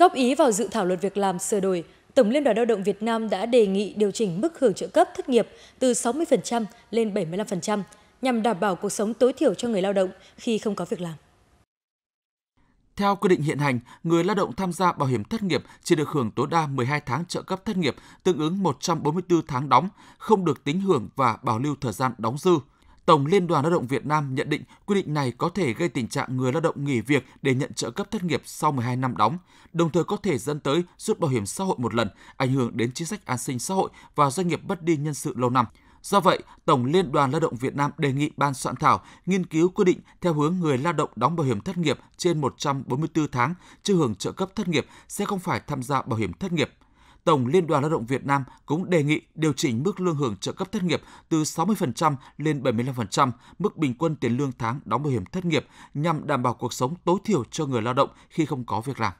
Góp ý vào dự thảo luật việc làm sửa đổi, Tổng Liên đoàn Lao động Việt Nam đã đề nghị điều chỉnh mức hưởng trợ cấp thất nghiệp từ 60% lên 75% nhằm đảm bảo cuộc sống tối thiểu cho người lao động khi không có việc làm. Theo quy định hiện hành, người lao động tham gia bảo hiểm thất nghiệp chỉ được hưởng tối đa 12 tháng trợ cấp thất nghiệp, tương ứng 144 tháng đóng, không được tính hưởng và bảo lưu thời gian đóng dư. Tổng Liên đoàn Lao động Việt Nam nhận định quy định này có thể gây tình trạng người lao động nghỉ việc để nhận trợ cấp thất nghiệp sau 12 năm đóng, đồng thời có thể dẫn tới rút bảo hiểm xã hội một lần, ảnh hưởng đến chính sách an sinh xã hội và doanh nghiệp mất đi nhân sự lâu năm. Do vậy, Tổng Liên đoàn Lao động Việt Nam đề nghị ban soạn thảo nghiên cứu quy định theo hướng người lao động đóng bảo hiểm thất nghiệp trên 144 tháng chưa hưởng trợ cấp thất nghiệp sẽ không phải tham gia bảo hiểm thất nghiệp Tổng Liên đoàn Lao động Việt Nam cũng đề nghị điều chỉnh mức lương hưởng trợ cấp thất nghiệp từ 60% lên 75%, mức bình quân tiền lương tháng đóng bảo hiểm thất nghiệp nhằm đảm bảo cuộc sống tối thiểu cho người lao động khi không có việc làm.